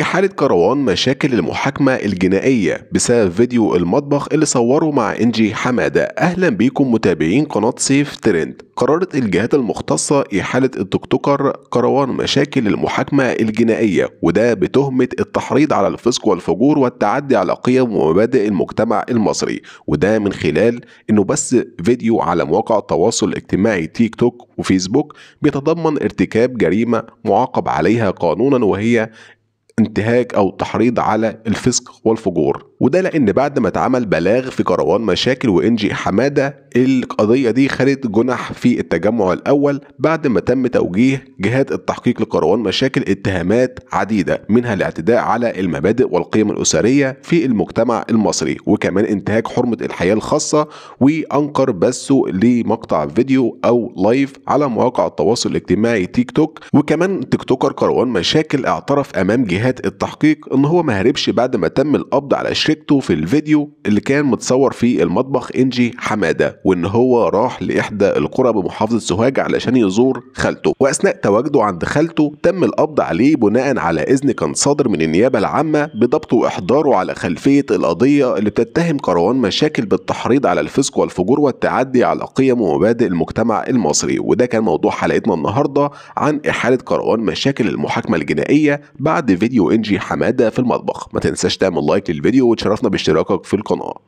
إحالة كروان مشاكل المحاكمة الجنائية بسبب فيديو المطبخ اللي صوره مع إنجي حمادة أهلا بيكم متابعين قناة سيف ترند قررت الجهات المختصة إحالة التيك توكر كروان مشاكل المحاكمة الجنائية وده بتهمة التحريض على الفسق والفجور والتعدي على قيم ومبادئ المجتمع المصري وده من خلال إنه بس فيديو على مواقع التواصل الاجتماعي تيك توك وفيسبوك بيتضمن ارتكاب جريمة معاقب عليها قانونا وهي انتهاك أو تحريض على الفسق والفجور وده لأن بعد ما اتعمل بلاغ في كروان مشاكل وإنجي حمادة القضية دي خدت جنح في التجمع الأول بعد ما تم توجيه جهات التحقيق لقروان مشاكل اتهامات عديدة منها الاعتداء على المبادئ والقيم الأسرية في المجتمع المصري وكمان انتهاك حرمة الحياة الخاصة وأنكر بثه لمقطع فيديو أو لايف على مواقع التواصل الاجتماعي تيك توك وكمان تيك توكر قروان مشاكل اعترف أمام جهات التحقيق إن هو ما هربش بعد ما تم القبض على شركته في الفيديو اللي كان متصور في المطبخ إنجي حمادة وان هو راح لاحدى القرى بمحافظه سوهاج علشان يزور خالته واثناء تواجده عند خالته تم القبض عليه بناء على اذن كان صادر من النيابه العامه بضبطه واحضاره على خلفيه القضيه اللي بتتهم كروان مشاكل بالتحريض على الفسق والفجور والتعدي على قيم ومبادئ المجتمع المصري وده كان موضوع حلقتنا النهارده عن احاله كروان مشاكل المحاكمه الجنائيه بعد فيديو انجي حماده في المطبخ ما تنساش تعمل لايك للفيديو وتشرفنا باشتراكك في القناه